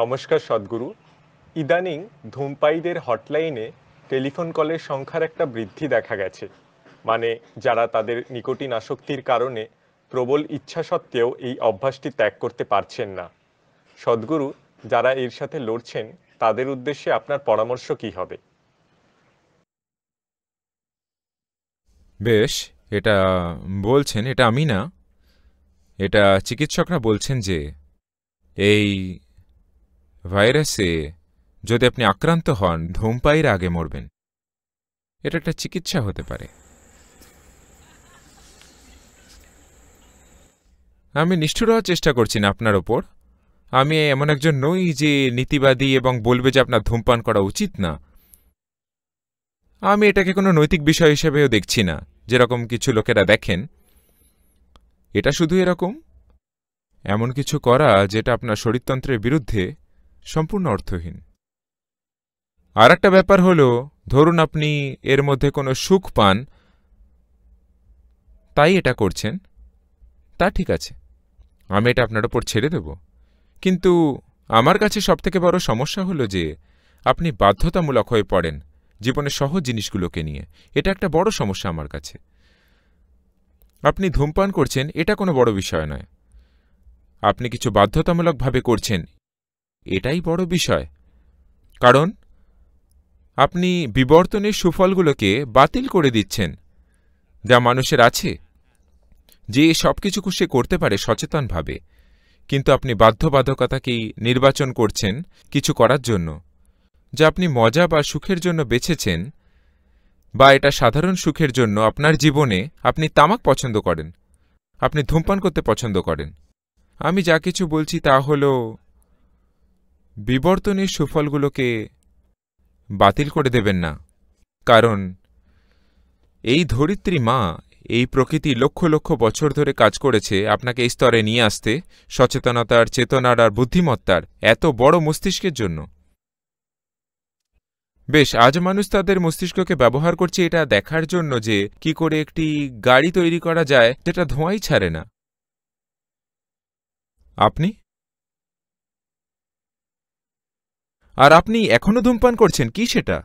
নমস্কার সদ্গুরু ইদানিং ধূমপাইদের হটলাইনে টেলিফোন কলের সংখ্যার একটা বৃদ্ধি দেখা গেছে মানে যারা তাদের নিকোটিন আসক্তির কারণে প্রবল ইচ্ছা সত্ত্বেও এই অভ্যাসটি ত্যাগ করতে পারছেন না সদ্গুরু যারা এর সাথে লড়ছেন তাদের উদ্দেশ্যে আপনার পরামর্শ কি হবে বেশ এটা বলছেন এটা আমি না এটা চিকিৎসকরা বলছেন যে এই ভাইরাসে যদি আপনি আক্রান্ত হন ধূমপাইয়ের আগে মরবেন এটা একটা চিকিৎসা হতে পারে আমি নিষ্ঠুর হওয়ার চেষ্টা করছি না আপনার ওপর আমি এমন একজন নই যে নীতিবাদী এবং বলবে যে আপনার ধূমপান করা উচিত না আমি এটাকে কোনো নৈতিক বিষয় হিসেবেও দেখছি না যেরকম কিছু লোকেরা দেখেন এটা শুধু এরকম এমন কিছু করা যেটা আপনার শরীরতন্ত্রের বিরুদ্ধে সম্পূর্ণ অর্থহীন আর একটা ব্যাপার হলো ধরুন আপনি এর মধ্যে কোনো সুখ পান তাই এটা করছেন তা ঠিক আছে আমি এটা আপনার ওপর ছেড়ে দেব কিন্তু আমার কাছে সবথেকে বড় সমস্যা হলো যে আপনি বাধ্যতামূলক হয়ে পড়েন জীবনে সহজ জিনিসগুলোকে নিয়ে এটা একটা বড় সমস্যা আমার কাছে আপনি ধূমপান করছেন এটা কোনো বড় বিষয় নয় আপনি কিছু বাধ্যতামূলকভাবে করছেন এটাই বড় বিষয় কারণ আপনি বিবর্তনের সুফলগুলোকে বাতিল করে দিচ্ছেন যা মানুষের আছে যে সব কিছু খুশি করতে পারে সচেতনভাবে কিন্তু আপনি বাধ্যবাধকতাকেই নির্বাচন করছেন কিছু করার জন্য যা আপনি মজা বা সুখের জন্য বেছেছেন বা এটা সাধারণ সুখের জন্য আপনার জীবনে আপনি তামাক পছন্দ করেন আপনি ধূমপান করতে পছন্দ করেন আমি যা কিছু বলছি তা হলো বিবর্তনের সুফলগুলোকে বাতিল করে দেবেন না কারণ এই ধরিত্রী মা এই প্রকৃতি লক্ষ লক্ষ বছর ধরে কাজ করেছে আপনাকে এই স্তরে নিয়ে আসতে সচেতনতার চেতনার আর বুদ্ধিমত্তার এত বড় মস্তিষ্কের জন্য বেশ আজ মানুষ তাদের মস্তিষ্ককে ব্যবহার করছে এটা দেখার জন্য যে কি করে একটি গাড়ি তৈরি করা যায় যেটা ধোঁয়াই ছাড়ে না আপনি আর আপনি এখনও ধূমপান করছেন কি সেটা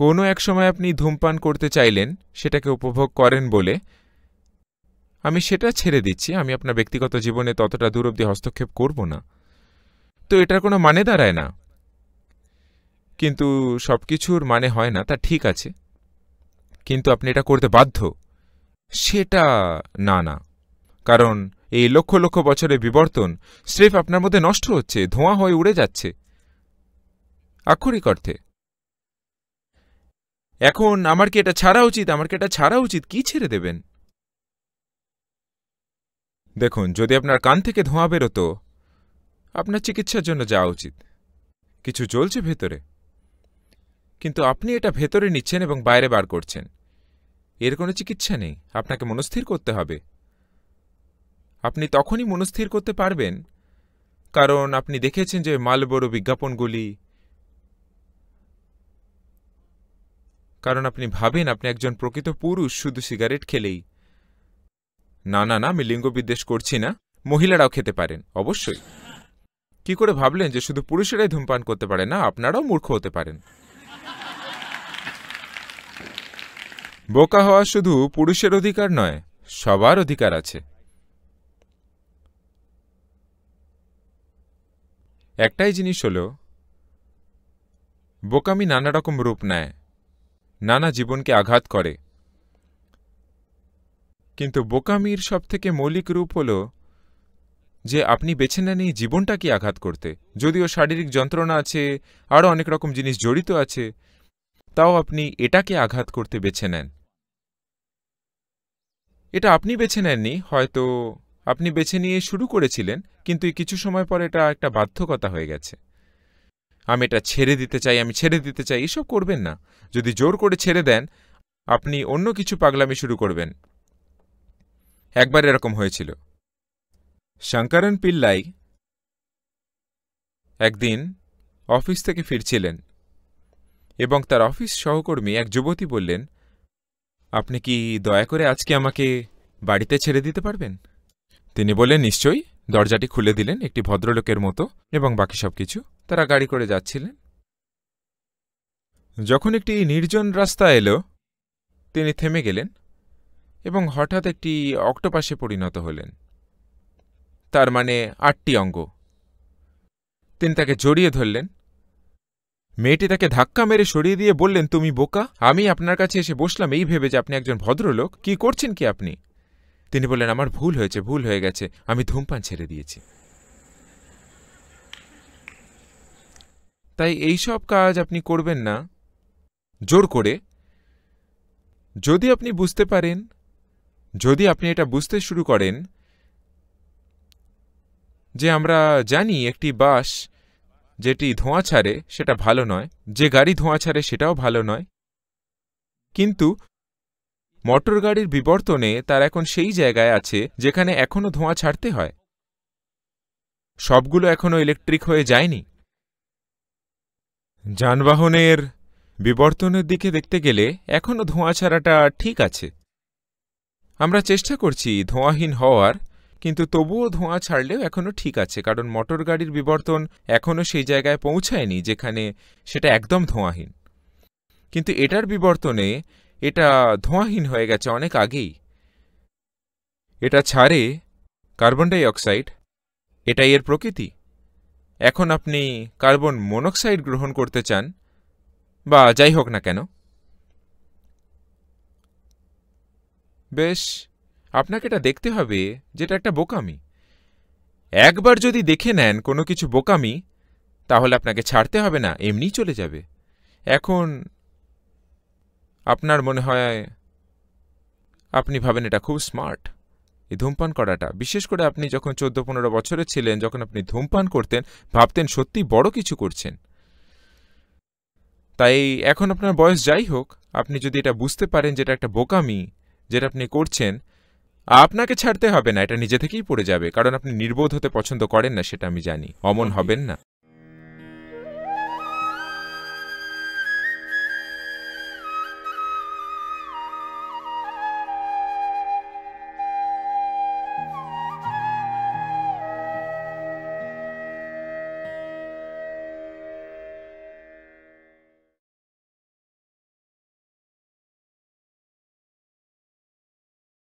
কোনো এক সময় আপনি ধূমপান করতে চাইলেন সেটাকে উপভোগ করেন বলে আমি সেটা ছেড়ে দিচ্ছি আমি আপনার ব্যক্তিগত জীবনে ততটা দূরব্দি হস্তক্ষেপ করব না তো এটার কোনো মানে দাঁড়ায় না কিন্তু সব কিছুর মানে হয় না তা ঠিক আছে কিন্তু আপনি এটা করতে বাধ্য সেটা না না কারণ এই লক্ষ লক্ষ বছরের বিবর্তন স্রেফ আপনার মধ্যে নষ্ট হচ্ছে ধোঁয়া হয়ে উড়ে যাচ্ছে আক্ষরিক অর্থে এখন আমার কি এটা ছাড়া উচিত আমার কি এটা ছাড়া উচিত কি ছেড়ে দেবেন দেখুন যদি আপনার কান থেকে ধোঁয়া বেরোতো আপনার চিকিৎসার জন্য যাওয়া উচিত কিছু চলছে ভেতরে কিন্তু আপনি এটা ভেতরে নিচ্ছেন এবং বাইরে বার করছেন এর কোনো চিকিৎসা নেই আপনাকে মনস্থির করতে হবে আপনি তখনই মনস্থির করতে পারবেন কারণ আপনি দেখেছেন যে মালবড় বিজ্ঞাপনগুলি কারণ আপনি ভাবেন আপনি একজন প্রকৃত পুরুষ শুধু সিগারেট খেলেই না না না আমি লিঙ্গবিদ্বেষ করছি না মহিলারাও খেতে পারেন অবশ্যই কি করে ভাবলেন যে শুধু পুরুষেরাই ধূমপান করতে পারে না আপনারাও মূর্খ হতে পারেন বোকা হওয়া শুধু পুরুষের অধিকার নয় সবার অধিকার আছে একটাই জিনিস হলো বোকামি নানা রকম রূপ নেয় নানা জীবনকে আঘাত করে কিন্তু বোকামির সবথেকে মৌলিক রূপ হল যে আপনি বেছে নেন এই জীবনটা কি আঘাত করতে যদিও শারীরিক যন্ত্রণা আছে আরও অনেক রকম জিনিস জড়িত আছে তাও আপনি এটাকে আঘাত করতে বেছে নেন এটা আপনি বেছে নেননি হয়তো আপনি বেছে নিয়ে শুরু করেছিলেন কিন্তু কিছু সময় পর এটা একটা বাধ্যকতা হয়ে গেছে আমি এটা ছেড়ে দিতে চাই আমি ছেড়ে দিতে চাই এসব করবেন না যদি জোর করে ছেড়ে দেন আপনি অন্য কিছু পাগলামি শুরু করবেন একবার এরকম হয়েছিল শঙ্করণ পিল্লাই একদিন অফিস থেকে ফিরছিলেন এবং তার অফিস সহকর্মী এক যুবতী বললেন আপনি কি দয়া করে আজকে আমাকে বাড়িতে ছেড়ে দিতে পারবেন তিনি বললেন নিশ্চয়ই দরজাটি খুলে দিলেন একটি ভদ্রলোকের মতো এবং বাকি সব কিছু তারা গাড়ি করে যাচ্ছিলেন যখন একটি নির্জন রাস্তা এলো তিনি থেমে গেলেন এবং হঠাৎ একটি অক্টোপাসে পরিণত হলেন তার মানে আটটি অঙ্গ তিনি তাকে জড়িয়ে ধরলেন মেয়েটি তাকে ধাক্কা মেরে সরিয়ে দিয়ে বললেন তুমি বোকা আমি আপনার কাছে এসে বসলাম এই ভেবে যে আপনি একজন ভদ্রলোক কি করছেন কি আপনি তিনি বললেন আমার ভুল হয়েছে ভুল হয়ে গেছে আমি ধূমপান ছেড়ে দিয়েছি তাই এই সব কাজ আপনি করবেন না জোর করে যদি আপনি বুঝতে পারেন যদি আপনি এটা বুঝতে শুরু করেন যে আমরা জানি একটি বাস যেটি ধোঁয়া ছাড়ে সেটা ভালো নয় যে গাড়ি ধোঁয়া ছাড়ে সেটাও ভালো নয় কিন্তু মোটর গাড়ির বিবর্তনে তার এখন সেই জায়গায় আছে যেখানে এখনও ধোঁয়া ছাড়তে হয় সবগুলো এখনও ইলেকট্রিক হয়ে যায়নি যানবাহনের বিবর্তনের দিকে দেখতে গেলে এখনও ধোঁয়া ছাড়াটা ঠিক আছে আমরা চেষ্টা করছি ধোঁয়াহীন হওয়ার কিন্তু তবুও ধোঁয়া ছাড়লেও এখনও ঠিক আছে কারণ মোটর গাড়ির বিবর্তন এখনও সেই জায়গায় পৌঁছায়নি যেখানে সেটা একদম ধোঁয়াহীন কিন্তু এটার বিবর্তনে এটা ধোঁয়াহীন হয়ে গেছে অনেক আগেই এটা ছাড়ে কার্বন ডাই অক্সাইড এটাই এর প্রকৃতি এখন আপনি কার্বন মনোক্সাইড গ্রহণ করতে চান বা যাই হোক না কেন বেশ আপনাকে এটা দেখতে হবে যেটা একটা বোকামি একবার যদি দেখে নেন কোনো কিছু বোকামি তাহলে আপনাকে ছাড়তে হবে না এমনি চলে যাবে এখন আপনার মনে হয় আপনি ভাবেন এটা খুব স্মার্ট এই ধূমপান করাটা বিশেষ করে আপনি যখন চোদ্দ পনেরো বছরে ছিলেন যখন আপনি ধূমপান করতেন ভাবতেন সত্যি বড় কিছু করছেন তাই এখন আপনার বয়স যাই হোক আপনি যদি এটা বুঝতে পারেন যে এটা একটা বোকামি যেটা আপনি করছেন আপনাকে ছাড়তে হবে না এটা নিজে থেকেই পড়ে যাবে কারণ আপনি নির্বোধ হতে পছন্দ করেন না সেটা আমি জানি অমন হবেন না